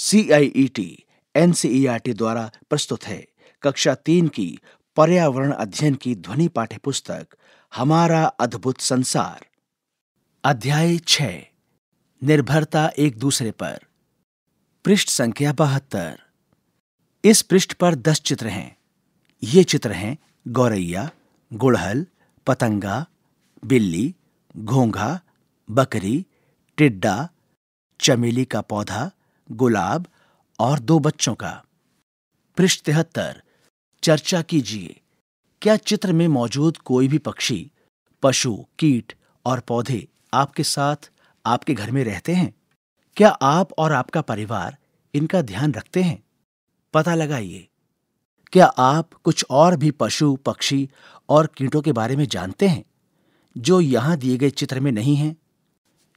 CIET NCERT e e द्वारा प्रस्तुत है कक्षा तीन की पर्यावरण अध्ययन की ध्वनि पाठ्य पुस्तक हमारा अद्भुत संसार अध्याय छ निर्भरता एक दूसरे पर पृष्ठ संख्या बहत्तर इस पृष्ठ पर दस चित्र हैं ये चित्र हैं गौरैया गुड़हल पतंगा बिल्ली घोंघा बकरी टिड्डा चमेली का पौधा गुलाब और दो बच्चों का पृष्ठ तिहत्तर चर्चा कीजिए क्या चित्र में मौजूद कोई भी पक्षी पशु कीट और पौधे आपके साथ आपके घर में रहते हैं क्या आप और आपका परिवार इनका ध्यान रखते हैं पता लगाइए क्या आप कुछ और भी पशु पक्षी और कीटों के बारे में जानते हैं जो यहां दिए गए चित्र में नहीं हैं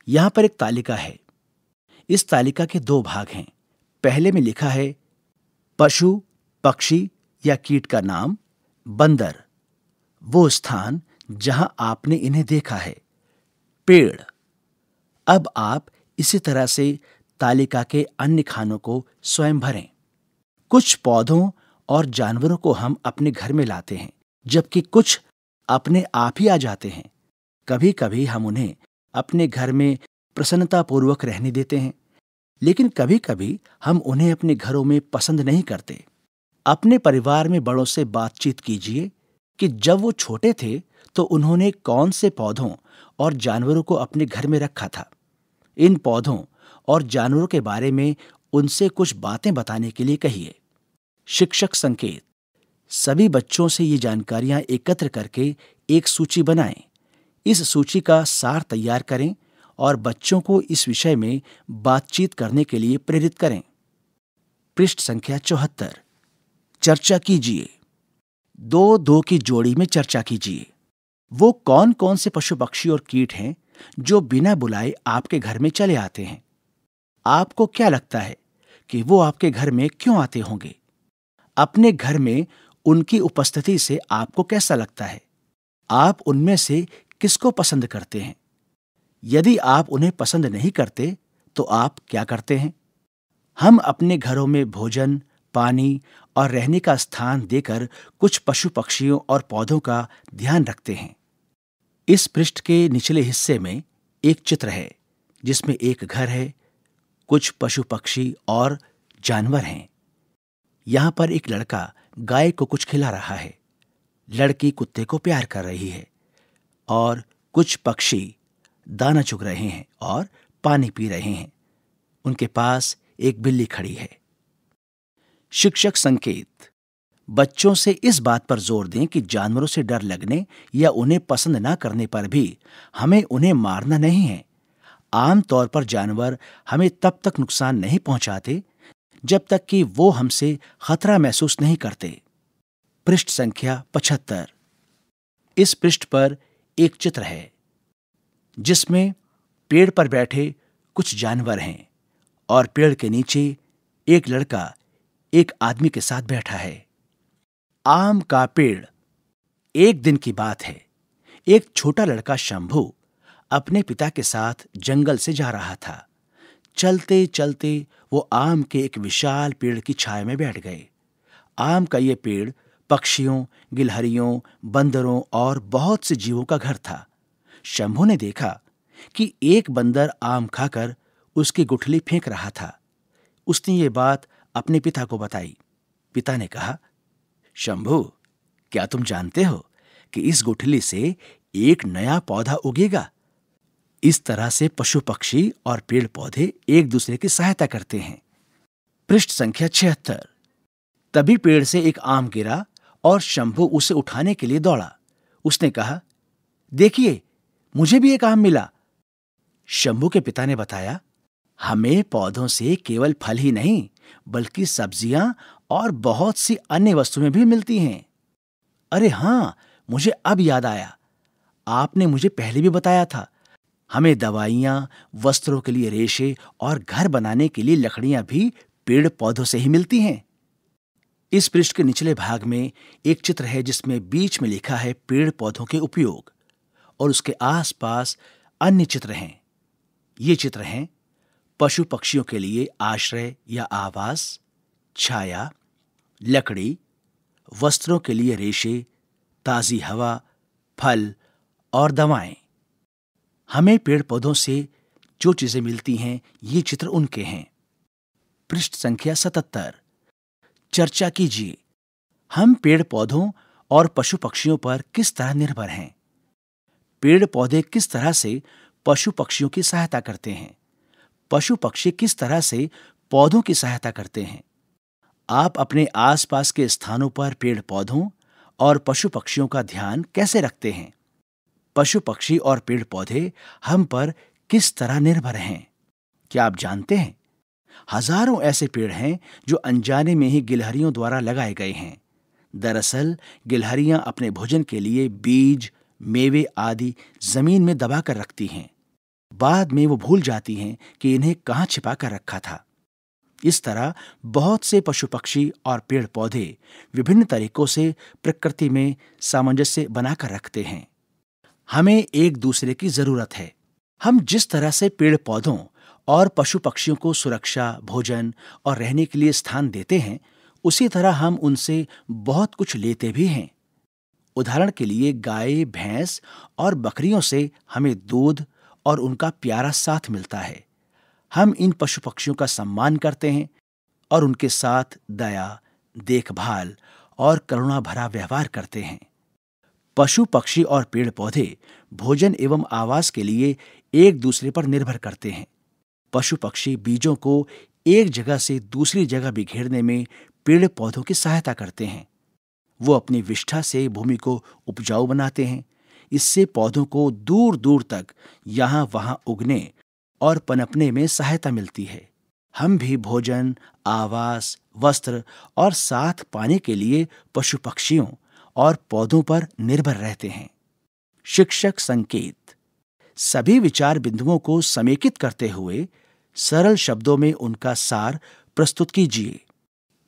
यहां पर एक तालिका है इस तालिका के दो भाग हैं पहले में लिखा है पशु पक्षी या कीट का नाम बंदर वो स्थान जहां आपने इन्हें देखा है पेड़ अब आप इसी तरह से तालिका के अन्य खानों को स्वयं भरें कुछ पौधों और जानवरों को हम अपने घर में लाते हैं जबकि कुछ अपने आप ही आ जाते हैं कभी कभी हम उन्हें अपने घर में प्रसन्नतापूर्वक रहने देते हैं लेकिन कभी कभी हम उन्हें अपने घरों में पसंद नहीं करते अपने परिवार में बड़ों से बातचीत कीजिए कि जब वो छोटे थे तो उन्होंने कौन से पौधों और जानवरों को अपने घर में रखा था इन पौधों और जानवरों के बारे में उनसे कुछ बातें बताने के लिए कहिए शिक्षक संकेत सभी बच्चों से ये जानकारियां एकत्र करके एक सूची बनाएं इस सूची का सार तैयार करें और बच्चों को इस विषय में बातचीत करने के लिए प्रेरित करें पृष्ठ संख्या चौहत्तर चर्चा कीजिए दो दो की जोड़ी में चर्चा कीजिए वो कौन कौन से पशु पक्षी और कीट हैं जो बिना बुलाए आपके घर में चले आते हैं आपको क्या लगता है कि वो आपके घर में क्यों आते होंगे अपने घर में उनकी उपस्थिति से आपको कैसा लगता है आप उनमें से किसको पसंद करते हैं यदि आप उन्हें पसंद नहीं करते तो आप क्या करते हैं हम अपने घरों में भोजन पानी और रहने का स्थान देकर कुछ पशु पक्षियों और पौधों का ध्यान रखते हैं इस पृष्ठ के निचले हिस्से में एक चित्र है जिसमें एक घर है कुछ पशु पक्षी और जानवर हैं यहां पर एक लड़का गाय को कुछ खिला रहा है लड़की कुत्ते को प्यार कर रही है और कुछ पक्षी दाना चुग रहे हैं और पानी पी रहे हैं उनके पास एक बिल्ली खड़ी है शिक्षक संकेत बच्चों से इस बात पर जोर दें कि जानवरों से डर लगने या उन्हें पसंद ना करने पर भी हमें उन्हें मारना नहीं है आमतौर पर जानवर हमें तब तक नुकसान नहीं पहुंचाते जब तक कि वो हमसे खतरा महसूस नहीं करते पृष्ठ संख्या पचहत्तर इस पृष्ठ पर एक चित्र है जिसमें पेड़ पर बैठे कुछ जानवर हैं और पेड़ के नीचे एक लड़का एक आदमी के साथ बैठा है आम का पेड़ एक दिन की बात है एक छोटा लड़का शंभू अपने पिता के साथ जंगल से जा रहा था चलते चलते वो आम के एक विशाल पेड़ की छाया में बैठ गए आम का ये पेड़ पक्षियों गिलहरियों बंदरों और बहुत से जीवों का घर था शंभू ने देखा कि एक बंदर आम खाकर उसकी गुठली फेंक रहा था उसने ये बात अपने पिता को बताई पिता ने कहा शंभू क्या तुम जानते हो कि इस गुठली से एक नया पौधा उगेगा इस तरह से पशु पक्षी और पेड़ पौधे एक दूसरे की सहायता करते हैं पृष्ठ संख्या छिहत्तर तभी पेड़ से एक आम गिरा और शंभू उसे उठाने के लिए दौड़ा उसने कहा देखिए मुझे भी ये काम मिला शंभू के पिता ने बताया हमें पौधों से केवल फल ही नहीं बल्कि सब्जियां और बहुत सी अन्य वस्तुएं भी मिलती हैं अरे हाँ मुझे अब याद आया आपने मुझे पहले भी बताया था हमें दवाइयां वस्त्रों के लिए रेशे और घर बनाने के लिए लकड़ियां भी पेड़ पौधों से ही मिलती हैं इस पृष्ठ के निचले भाग में एक चित्र है जिसमें बीच में लिखा है पेड़ पौधों के उपयोग और उसके आसपास अन्य चित्र हैं ये चित्र हैं पशु पक्षियों के लिए आश्रय या आवास छाया लकड़ी वस्त्रों के लिए रेशे ताज़ी हवा फल और दवाएं हमें पेड़ पौधों से जो चीज़ें मिलती हैं ये चित्र उनके हैं पृष्ठ संख्या सतहत्तर चर्चा कीजिए हम पेड़ पौधों और पशु पक्षियों पर किस तरह निर्भर हैं पेड़ पौधे किस तरह से पशु पक्षियों की सहायता करते हैं पशु पक्षी किस तरह से पौधों की सहायता करते हैं आप अपने आसपास के स्थानों पर पेड़ पौधों और पशु पक्षियों का ध्यान कैसे रखते हैं पशु पक्षी और पेड़ पौधे हम पर किस तरह निर्भर हैं क्या आप जानते हैं हजारों ऐसे पेड़ हैं जो अनजाने में ही गिलहरियों द्वारा लगाए गए हैं दरअसल गिलहरियां अपने भोजन के लिए बीज मेवे आदि जमीन में दबा कर रखती हैं बाद में वो भूल जाती हैं कि इन्हें कहाँ छिपा कर रखा था इस तरह बहुत से पशु पक्षी और पेड़ पौधे विभिन्न तरीकों से प्रकृति में सामंजस्य बनाकर रखते हैं हमें एक दूसरे की जरूरत है हम जिस तरह से पेड़ पौधों और पशु पक्षियों को सुरक्षा भोजन और रहने के लिए स्थान देते हैं उसी तरह हम उनसे बहुत कुछ लेते भी हैं उदाहरण के लिए गाय भैंस और बकरियों से हमें दूध और उनका प्यारा साथ मिलता है हम इन पशु पक्षियों का सम्मान करते हैं और उनके साथ दया देखभाल और करुणा भरा व्यवहार करते हैं पशु पक्षी और पेड़ पौधे भोजन एवं आवास के लिए एक दूसरे पर निर्भर करते हैं पशु पक्षी बीजों को एक जगह से दूसरी जगह बिखेरने में पेड़ पौधों की सहायता करते हैं वो अपनी विष्ठा से भूमि को उपजाऊ बनाते हैं इससे पौधों को दूर दूर तक यहाँ वहाँ उगने और पनपने में सहायता मिलती है हम भी भोजन आवास वस्त्र और साथ पाने के लिए पशु पक्षियों और पौधों पर निर्भर रहते हैं शिक्षक संकेत सभी विचार बिंदुओं को समेकित करते हुए सरल शब्दों में उनका सार प्रस्तुत कीजिए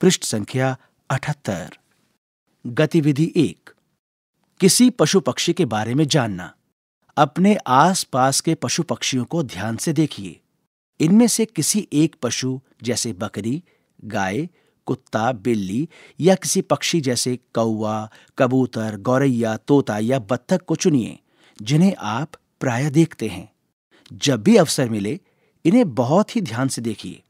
पृष्ठ संख्या अठहत्तर गतिविधि एक किसी पशु पक्षी के बारे में जानना अपने आसपास के पशु पक्षियों को ध्यान से देखिए इनमें से किसी एक पशु जैसे बकरी गाय कुत्ता बिल्ली या किसी पक्षी जैसे कौआ कबूतर गौरैया तोता या बत्तख को चुनिए जिन्हें आप प्राय देखते हैं जब भी अवसर मिले इन्हें बहुत ही ध्यान से देखिए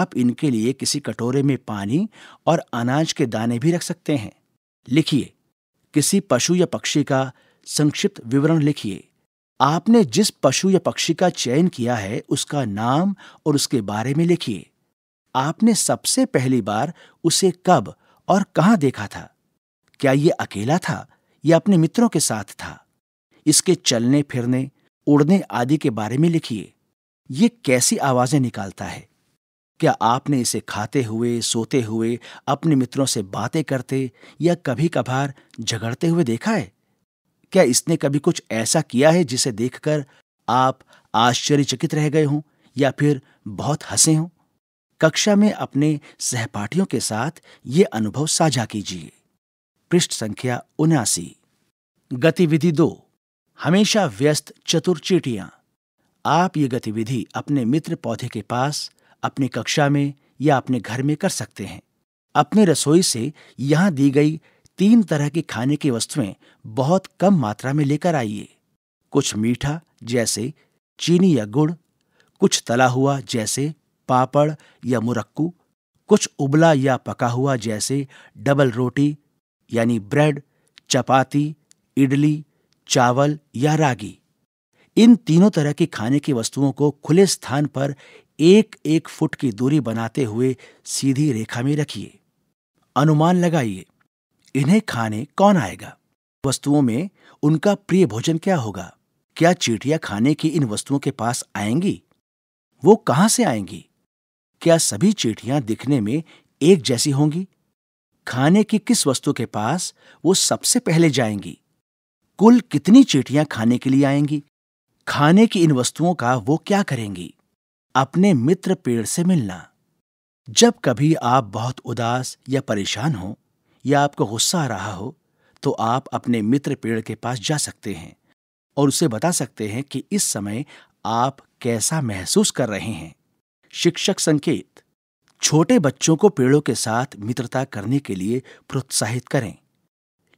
आप इनके लिए किसी कटोरे में पानी और अनाज के दाने भी रख सकते हैं लिखिए किसी पशु या पक्षी का संक्षिप्त विवरण लिखिए आपने जिस पशु या पक्षी का चयन किया है उसका नाम और उसके बारे में लिखिए आपने सबसे पहली बार उसे कब और कहाँ देखा था क्या ये अकेला था या अपने मित्रों के साथ था इसके चलने फिरने उड़ने आदि के बारे में लिखिए ये कैसी आवाजें निकालता है क्या आपने इसे खाते हुए सोते हुए अपने मित्रों से बातें करते या कभी कभार झगड़ते हुए देखा है क्या इसने कभी कुछ ऐसा किया है जिसे देखकर आप आश्चर्यचकित रह गए हों या फिर बहुत हंसे हों कक्षा में अपने सहपाठियों के साथ ये अनुभव साझा कीजिए पृष्ठ संख्या उनासी गतिविधि दो हमेशा व्यस्त चतुर चीटियां आप ये गतिविधि अपने मित्र पौधे के पास अपनी कक्षा में या अपने घर में कर सकते हैं अपने रसोई से यहाँ दी गई तीन तरह की खाने की वस्तुएं बहुत कम मात्रा में लेकर आइए कुछ मीठा जैसे चीनी या गुड़ कुछ तला हुआ जैसे पापड़ या मुरक्कू कुछ उबला या पका हुआ जैसे डबल रोटी यानी ब्रेड चपाती इडली चावल या रागी इन तीनों तरह की खाने की वस्तुओं को खुले स्थान पर एक एक फुट की दूरी बनाते हुए सीधी रेखा में रखिए अनुमान लगाइए इन्हें खाने कौन आएगा वस्तुओं में उनका प्रिय भोजन क्या होगा क्या चीटियां खाने की इन वस्तुओं के पास आएंगी वो कहां से आएंगी क्या सभी चीटियां दिखने में एक जैसी होंगी खाने की किस वस्तु के पास वो सबसे पहले जाएंगी कुल कितनी चीटियां खाने के लिए आएंगी खाने की इन वस्तुओं का वो क्या करेंगी अपने मित्र पेड़ से मिलना जब कभी आप बहुत उदास या परेशान हो या आपको गुस्सा आ रहा हो तो आप अपने मित्र पेड़ के पास जा सकते हैं और उसे बता सकते हैं कि इस समय आप कैसा महसूस कर रहे हैं शिक्षक संकेत छोटे बच्चों को पेड़ों के साथ मित्रता करने के लिए प्रोत्साहित करें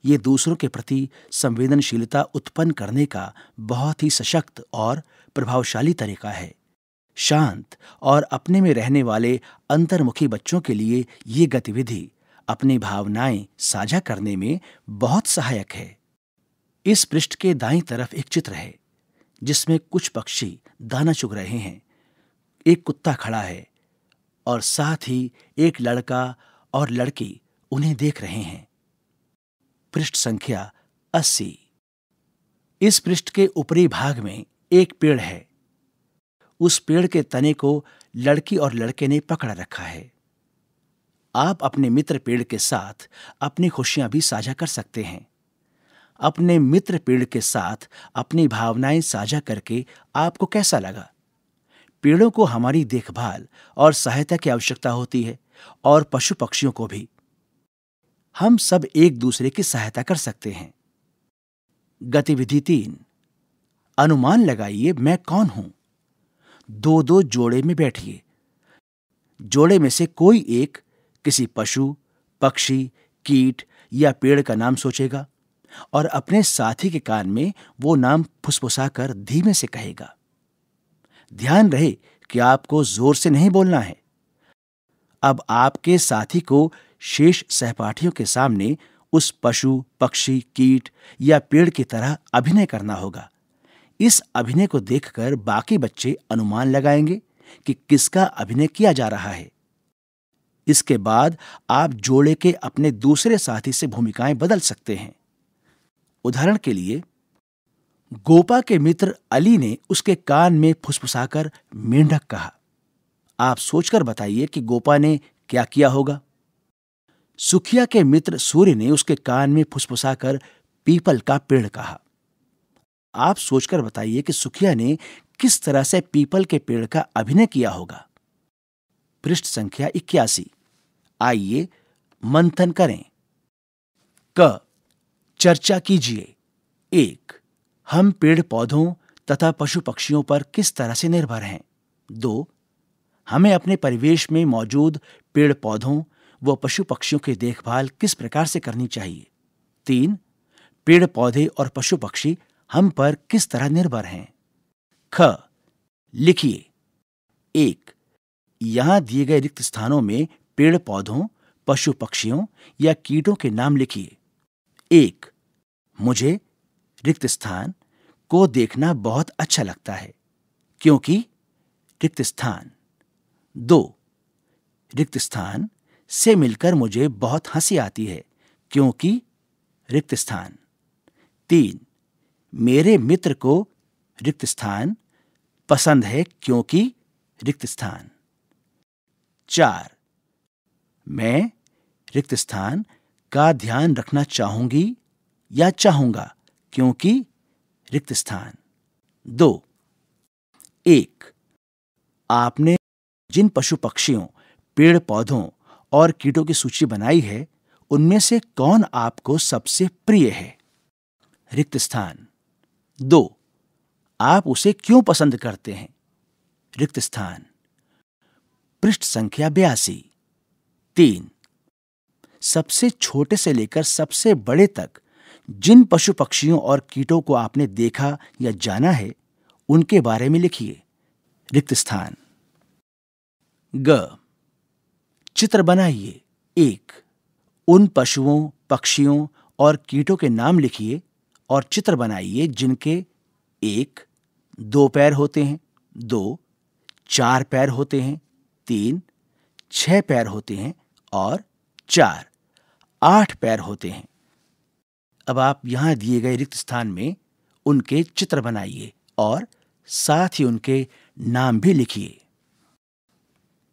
ये दूसरों के प्रति संवेदनशीलता उत्पन्न करने का बहुत ही सशक्त और प्रभावशाली तरीका है शांत और अपने में रहने वाले अंतर्मुखी बच्चों के लिए ये गतिविधि अपनी भावनाएं साझा करने में बहुत सहायक है इस पृष्ठ के दाई तरफ एक चित्र है जिसमें कुछ पक्षी दाना चुग रहे हैं एक कुत्ता खड़ा है और साथ ही एक लड़का और लड़की उन्हें देख रहे हैं पृष्ठ संख्या अस्सी इस पृष्ठ के ऊपरी भाग में एक पेड़ है उस पेड़ के तने को लड़की और लड़के ने पकड़ा रखा है आप अपने मित्र पेड़ के साथ अपनी खुशियां भी साझा कर सकते हैं अपने मित्र पेड़ के साथ अपनी भावनाएं साझा करके आपको कैसा लगा पेड़ों को हमारी देखभाल और सहायता की आवश्यकता होती है और पशु पक्षियों को भी हम सब एक दूसरे की सहायता कर सकते हैं गतिविधि तीन अनुमान लगाइए मैं कौन हूं दो दो जोड़े में बैठिए जोड़े में से कोई एक किसी पशु पक्षी कीट या पेड़ का नाम सोचेगा और अपने साथी के कान में वो नाम फुसफुसाकर धीमे से कहेगा ध्यान रहे कि आपको जोर से नहीं बोलना है अब आपके साथी को शेष सहपाठियों के सामने उस पशु पक्षी कीट या पेड़ की तरह अभिनय करना होगा इस अभिनय को देखकर बाकी बच्चे अनुमान लगाएंगे कि किसका अभिनय किया जा रहा है इसके बाद आप जोड़े के अपने दूसरे साथी से भूमिकाएं बदल सकते हैं उदाहरण के लिए गोपा के मित्र अली ने उसके कान में फुसफुसाकर मेंढक कहा आप सोचकर बताइए कि गोपा ने क्या किया होगा सुखिया के मित्र सूर्य ने उसके कान में फुसफुसाकर पीपल का पेड़ कहा आप सोचकर बताइए कि सुखिया ने किस तरह से पीपल के पेड़ का अभिनय किया होगा पृष्ठ संख्या इक्यासी आइए मंथन करें क चर्चा कीजिए एक हम पेड़ पौधों तथा पशु पक्षियों पर किस तरह से निर्भर हैं दो हमें अपने परिवेश में मौजूद पेड़ पौधों व पशु पक्षियों की देखभाल किस प्रकार से करनी चाहिए तीन पेड़ पौधे और पशु पक्षी हम पर किस तरह निर्भर हैं ख लिखिए एक यहां दिए गए रिक्त स्थानों में पेड़ पौधों पशु पक्षियों या कीटों के नाम लिखिए एक मुझे रिक्त स्थान को देखना बहुत अच्छा लगता है क्योंकि रिक्त स्थान दो रिक्त स्थान से मिलकर मुझे बहुत हंसी आती है क्योंकि रिक्त स्थान तीन मेरे मित्र को रिक्त स्थान पसंद है क्योंकि रिक्त स्थान चार मैं रिक्त स्थान का ध्यान रखना चाहूंगी या चाहूंगा क्योंकि रिक्त स्थान दो एक आपने जिन पशु पक्षियों पेड़ पौधों और कीटों की सूची बनाई है उनमें से कौन आपको सबसे प्रिय है रिक्त स्थान दो आप उसे क्यों पसंद करते हैं रिक्त स्थान पृष्ठ संख्या बयासी तीन सबसे छोटे से लेकर सबसे बड़े तक जिन पशु पक्षियों और कीटों को आपने देखा या जाना है उनके बारे में लिखिए रिक्त स्थान ग चित्र बनाइए एक उन पशुओं पक्षियों और कीटों के नाम लिखिए और चित्र बनाइए जिनके एक दो पैर होते हैं दो चार पैर होते हैं तीन छह पैर होते हैं और चार आठ पैर होते हैं अब आप यहां दिए गए रिक्त स्थान में उनके चित्र बनाइए और साथ ही उनके नाम भी लिखिए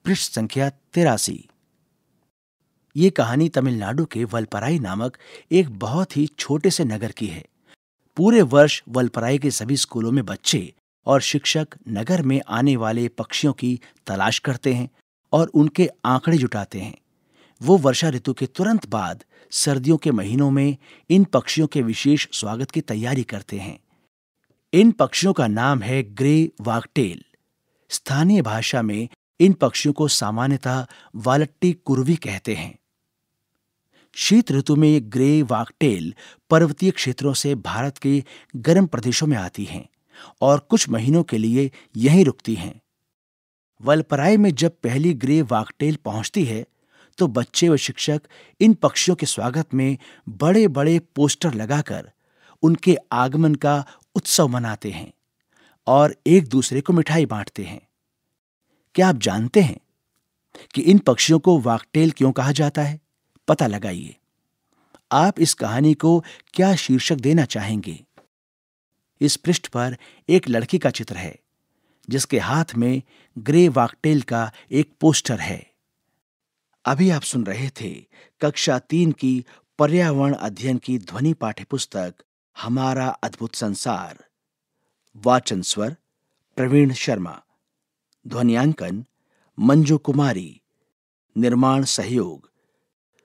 पृष्ठ संख्या तिरासी ये कहानी तमिलनाडु के वलपराई नामक एक बहुत ही छोटे से नगर की है पूरे वर्ष वलपराई के सभी स्कूलों में बच्चे और शिक्षक नगर में आने वाले पक्षियों की तलाश करते हैं और उनके आंकड़े जुटाते हैं वो वर्षा ऋतु के तुरंत बाद सर्दियों के महीनों में इन पक्षियों के विशेष स्वागत की तैयारी करते हैं इन पक्षियों का नाम है ग्रे वागटेल स्थानीय भाषा में इन पक्षियों को सामान्यतः वालट्टी कुर्वी कहते हैं शीत ऋतु में ये ग्रे वाकटेल पर्वतीय क्षेत्रों से भारत के गर्म प्रदेशों में आती हैं और कुछ महीनों के लिए यहीं रुकती हैं वलपराय में जब पहली ग्रे वाकटेल पहुंचती है तो बच्चे व शिक्षक इन पक्षियों के स्वागत में बड़े बड़े पोस्टर लगाकर उनके आगमन का उत्सव मनाते हैं और एक दूसरे को मिठाई बांटते हैं क्या आप जानते हैं कि इन पक्षियों को वाकटेल क्यों कहा जाता है पता लगाइए आप इस कहानी को क्या शीर्षक देना चाहेंगे इस पृष्ठ पर एक लड़की का चित्र है जिसके हाथ में ग्रे वाकटेल का एक पोस्टर है अभी आप सुन रहे थे कक्षा तीन की पर्यावरण अध्ययन की ध्वनि पाठ्यपुस्तक हमारा अद्भुत संसार वाचन स्वर प्रवीण शर्मा ध्वनियांकन मंजू कुमारी निर्माण सहयोग